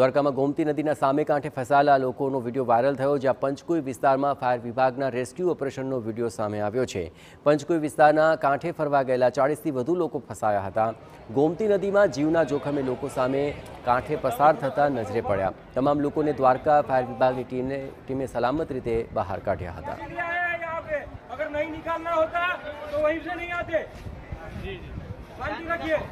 દ્વારકામાં ગોમતી નદીના સામે કાંઠે ફસાયેલા લોકોનો વિડીયો વાયરલ થયો જ્યાં પંચકુઈ વિસ્તારમાં ફાયર વિભાગના રેસ્ક્યુ ઓપરેશનનો વિડીયો સામે આવ્યો છે પંચકુઈ વિસ્તારના કાંઠે ફરવા ગયેલા ચાળીસથી વધુ લોકો ફસાયા હતા ગોમતી નદીમાં જીવના જોખમે લોકો સામે કાંઠે પસાર થતા નજરે પડ્યા તમામ લોકોને દ્વારકા ફાયર વિભાગની ટીમે ટીમે સલામત રીતે બહાર કાઢ્યા હતા अगर नहीं निकालना होता तो वहीं से नहीं आते जी जी रखिए